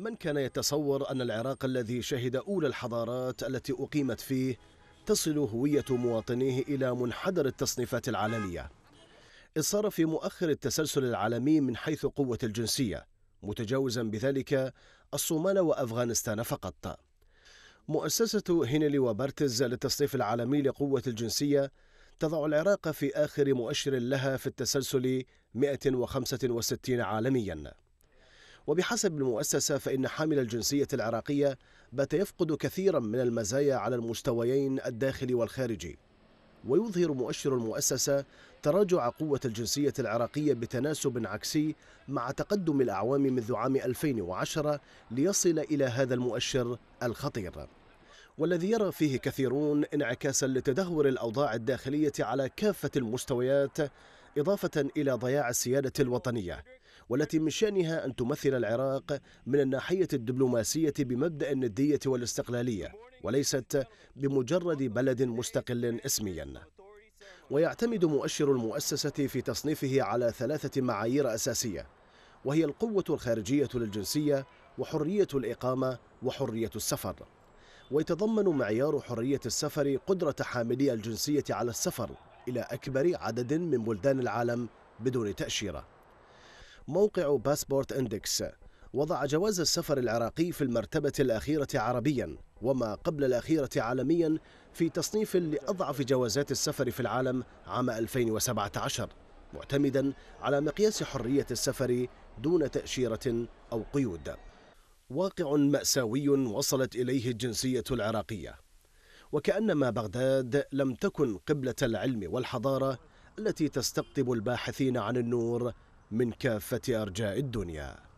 من كان يتصور أن العراق الذي شهد أولى الحضارات التي أقيمت فيه تصل هوية مواطنيه إلى منحدر التصنيفات العالمية إذ صار في مؤخر التسلسل العالمي من حيث قوة الجنسية متجاوزا بذلك الصومال وأفغانستان فقط مؤسسة هينلي وبرتز للتصنيف العالمي لقوة الجنسية تضع العراق في آخر مؤشر لها في التسلسل 165 عالمياً وبحسب المؤسسة فإن حامل الجنسية العراقية بات يفقد كثيرا من المزايا على المستويين الداخلي والخارجي ويظهر مؤشر المؤسسة تراجع قوة الجنسية العراقية بتناسب عكسي مع تقدم الأعوام منذ عام 2010 ليصل إلى هذا المؤشر الخطير والذي يرى فيه كثيرون انعكاسا لتدهور الأوضاع الداخلية على كافة المستويات إضافة إلى ضياع السيادة الوطنية والتي من شأنها أن تمثل العراق من الناحية الدبلوماسية بمبدأ الندية والاستقلالية وليست بمجرد بلد مستقل اسميا ويعتمد مؤشر المؤسسة في تصنيفه على ثلاثة معايير أساسية وهي القوة الخارجية للجنسية وحرية الإقامة وحرية السفر ويتضمن معيار حرية السفر قدرة حاملي الجنسية على السفر إلى أكبر عدد من بلدان العالم بدون تأشيرة موقع باسبورت اندكس وضع جواز السفر العراقي في المرتبة الأخيرة عربيا وما قبل الأخيرة عالميا في تصنيف لأضعف جوازات السفر في العالم عام 2017 معتمدا على مقياس حرية السفر دون تأشيرة أو قيود واقع مأساوي وصلت إليه الجنسية العراقية وكأنما بغداد لم تكن قبلة العلم والحضارة التي تستقطب الباحثين عن النور من كافة أرجاء الدنيا